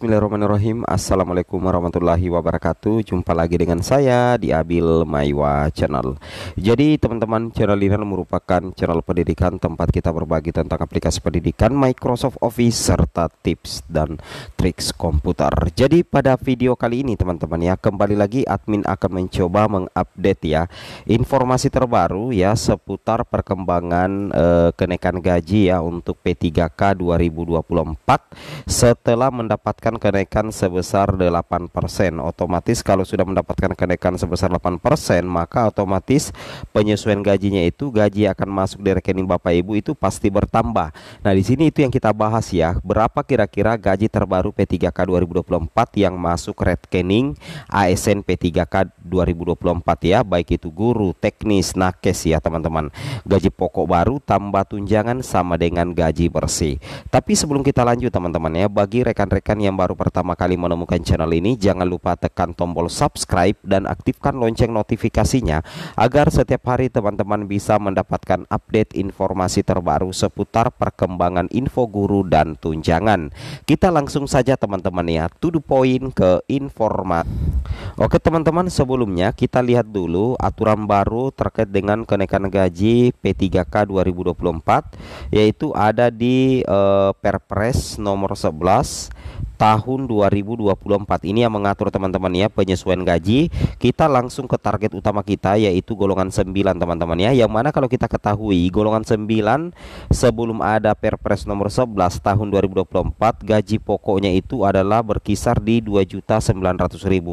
Bismillahirrahmanirrahim Assalamualaikum warahmatullahi wabarakatuh Jumpa lagi dengan saya di Abil Maiwa Channel Jadi teman-teman channel ini merupakan channel pendidikan Tempat kita berbagi tentang aplikasi pendidikan Microsoft Office Serta tips dan triks komputer Jadi pada video kali ini teman-teman ya Kembali lagi admin akan mencoba mengupdate ya Informasi terbaru ya seputar perkembangan eh, kenaikan gaji ya Untuk P3K 2024 Setelah mendapatkan mendapatkan kenaikan sebesar 8%. Otomatis kalau sudah mendapatkan kenaikan sebesar 8%, maka otomatis penyesuaian gajinya itu gaji akan masuk di rekening Bapak Ibu itu pasti bertambah. Nah, di sini itu yang kita bahas ya. Berapa kira-kira gaji terbaru P3K 2024 yang masuk rekening ASN P3K 2024 ya, baik itu guru, teknis, nakes ya, teman-teman. Gaji pokok baru tambah tunjangan sama dengan gaji bersih. Tapi sebelum kita lanjut teman-teman ya, bagi rekan-rekan yang baru pertama kali menemukan channel ini, jangan lupa tekan tombol subscribe dan aktifkan lonceng notifikasinya agar setiap hari teman-teman bisa mendapatkan update informasi terbaru seputar perkembangan info guru dan tunjangan. Kita langsung saja teman-teman ya, to the point ke informa. Oke teman-teman, sebelumnya kita lihat dulu aturan baru terkait dengan kenaikan gaji P3K 2024 yaitu ada di eh, Perpres nomor 11 tahun 2024 ini yang mengatur teman-teman ya penyesuaian gaji kita langsung ke target utama kita yaitu golongan 9 teman-teman ya yang mana kalau kita ketahui golongan 9 sebelum ada Perpres nomor 11 tahun 2024 gaji pokoknya itu adalah berkisar di 2.900.000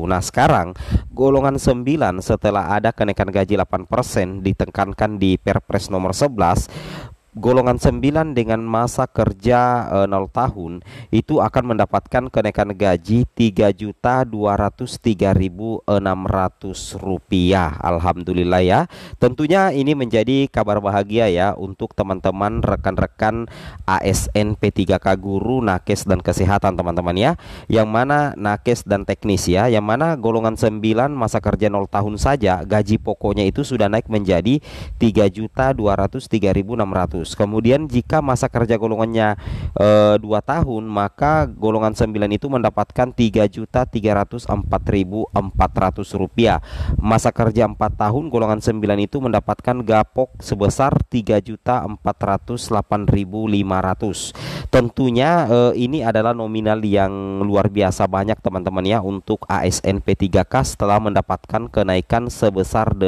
nah sekarang golongan 9 setelah ada kenaikan gaji 8% ditekankan di Perpres nomor 11 golongan 9 dengan masa kerja e, eh, 0 tahun itu akan mendapatkan kenaikan gaji 3.203.600 rupiah Alhamdulillah ya tentunya ini menjadi kabar bahagia ya untuk teman-teman rekan-rekan ASN P3K Guru Nakes dan Kesehatan teman-teman ya yang mana Nakes dan teknis ya yang mana golongan 9 masa kerja 0 tahun saja gaji pokoknya itu sudah naik menjadi 3.203.600 Kemudian jika masa kerja golongannya e, eh, 2 tahun, maka golongan 9 itu mendapatkan ratus rupiah. Masa kerja 4 tahun golongan 9 itu mendapatkan gapok sebesar 3.408.500. Tentunya e, ini adalah nominal yang luar biasa banyak teman-teman ya untuk ASN P3K setelah mendapatkan kenaikan sebesar 8%.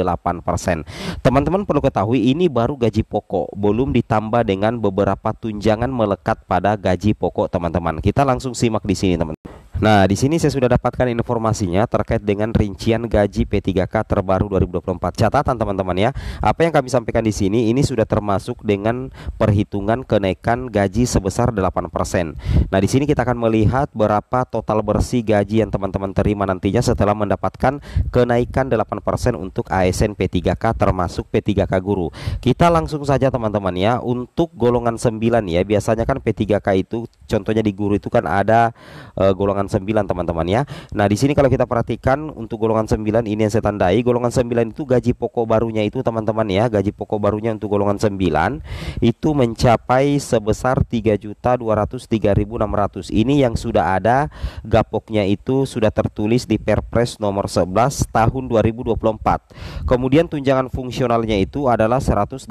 Teman-teman perlu ketahui ini baru gaji pokok, belum di ditambah dengan beberapa tunjangan melekat pada gaji pokok teman-teman. Kita langsung simak di sini teman-teman. Nah, di sini saya sudah dapatkan informasinya terkait dengan rincian gaji P3K terbaru 2024. Catatan teman-teman ya, apa yang kami sampaikan di sini ini sudah termasuk dengan perhitungan kenaikan gaji sebesar 8%. Nah, di sini kita akan melihat berapa total bersih gaji yang teman-teman terima nantinya setelah mendapatkan kenaikan 8% untuk ASN P3K termasuk P3K guru. Kita langsung saja teman-teman ya, untuk golongan 9 ya, biasanya kan P3K itu contohnya di guru itu kan ada uh, golongan golongan 9 teman-teman ya. Nah, di sini kalau kita perhatikan untuk golongan 9 ini yang saya tandai, golongan 9 itu gaji pokok barunya itu teman-teman ya, gaji pokok barunya untuk golongan 9 itu mencapai sebesar 3.203.600. Ini yang sudah ada gapoknya itu sudah tertulis di Perpres nomor 11 tahun 2024. Kemudian tunjangan fungsionalnya itu adalah 185.000.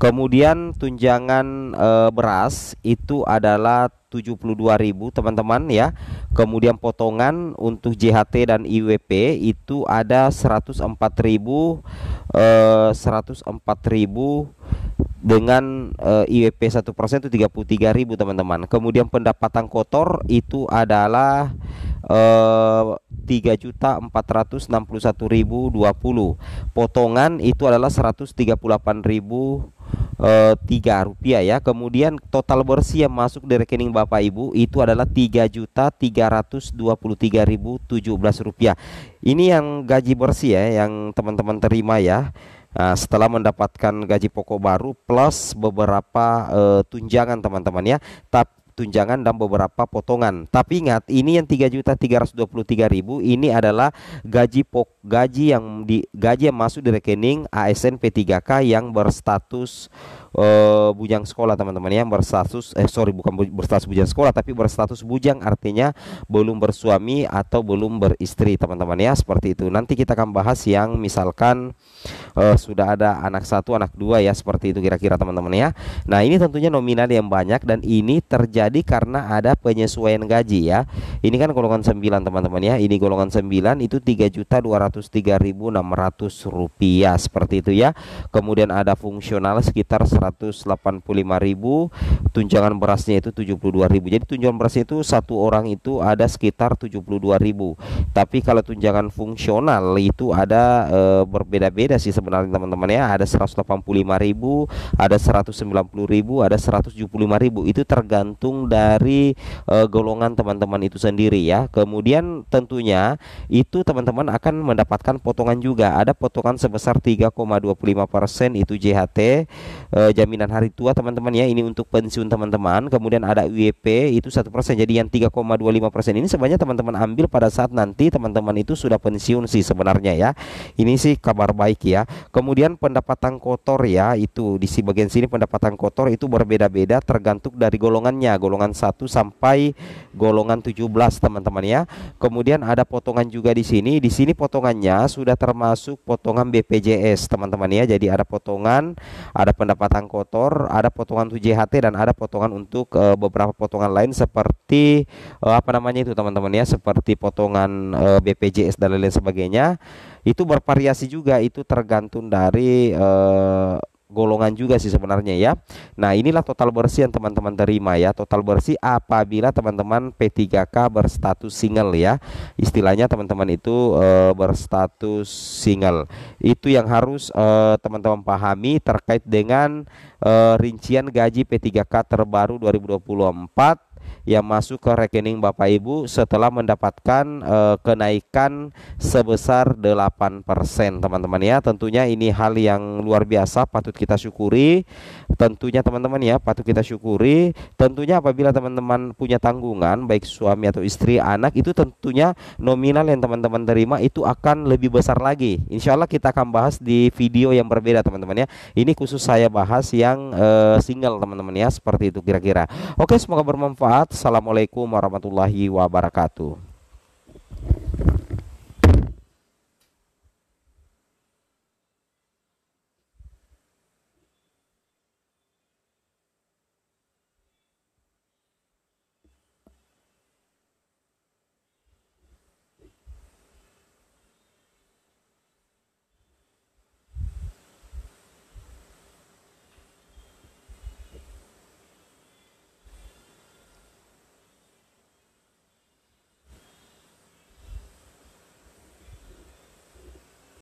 Kemudian tunjangan e, beras itu adalah 72.000 teman-teman ya. Kemudian potongan untuk JHT dan IWP itu ada 104.000 eh 104.000 dengan e, IWP 1% itu 33.000 teman-teman. Kemudian pendapatan kotor itu adalah e, eh, 3.461.020. Potongan itu adalah ribu Eh, tiga rupiah ya kemudian total bersih yang masuk di rekening bapak ibu itu adalah tiga juta tiga ratus dua puluh tiga tujuh belas rupiah ini yang gaji bersih ya yang teman-teman terima ya Nah, setelah mendapatkan gaji pokok baru plus beberapa uh, tunjangan teman-teman ya. Tapi tunjangan dan beberapa potongan. Tapi ingat, ini yang juta 3.323.000 ini adalah gaji pokok gaji yang di gaji yang masuk di rekening ASN P3K yang berstatus uh, bujang sekolah teman-teman yang berstatus eh sorry bukan bu, berstatus bujang sekolah tapi berstatus bujang artinya belum bersuami atau belum beristri teman-teman ya seperti itu nanti kita akan bahas yang misalkan uh, sudah ada anak satu anak dua ya seperti itu kira-kira teman-teman ya nah ini tentunya nominal yang banyak dan ini terjadi karena ada penyesuaian gaji ya ini kan golongan 9 teman-teman ya ini golongan 9 itu 3 juta 200 103.600 rupiah seperti itu ya kemudian ada fungsional sekitar 185.000 tunjangan berasnya itu 72.000 jadi tunjangan beras itu satu orang itu ada sekitar 72.000 tapi kalau tunjangan fungsional itu ada e, berbeda-beda sih sebenarnya teman-teman ya ada 185.000 ada 190.000 ada 175.000 itu tergantung dari e, golongan teman-teman itu sendiri ya kemudian tentunya itu teman-teman akan mendapatkan mendapatkan potongan juga. Ada potongan sebesar 3,25% persen itu JHT eh, jaminan hari tua teman-teman ya. Ini untuk pensiun teman-teman. Kemudian ada UEP itu satu persen. Jadi yang 3,25% persen ini sebenarnya teman-teman ambil pada saat nanti teman-teman itu sudah pensiun sih sebenarnya ya. Ini sih kabar baik ya. Kemudian pendapatan kotor ya itu di bagian sini pendapatan kotor itu berbeda-beda tergantung dari golongannya. Golongan 1 sampai golongan 17 teman-teman ya. Kemudian ada potongan juga di sini. Di sini potongan semuanya sudah termasuk potongan BPJS teman-teman ya jadi ada potongan ada pendapatan kotor ada potongan untuk JHT dan ada potongan untuk e, beberapa potongan lain seperti e, apa namanya itu teman-teman ya seperti potongan e, eh, BPJS dan lain-lain sebagainya itu bervariasi juga itu tergantung dari e, golongan juga sih sebenarnya ya. Nah, inilah total bersih yang teman-teman terima ya. Total bersih apabila teman-teman P3K berstatus single ya. Istilahnya teman-teman itu e, berstatus single. Itu yang harus eh, teman-teman pahami terkait dengan e, rincian gaji P3K terbaru 2024 yang masuk ke rekening Bapak Ibu setelah mendapatkan e, kenaikan sebesar 8% teman-teman ya. Tentunya ini hal yang luar biasa patut kita syukuri. Tentunya teman-teman ya, patut kita syukuri. Tentunya apabila teman-teman punya tanggungan baik suami atau istri, anak itu tentunya nominal yang teman-teman terima itu akan lebih besar lagi. Insya Allah kita akan bahas di video yang berbeda teman-teman ya. Ini khusus saya bahas yang e, single teman-teman ya, seperti itu kira-kira. Oke, semoga bermanfaat bermanfaat. Assalamualaikum warahmatullahi wabarakatuh.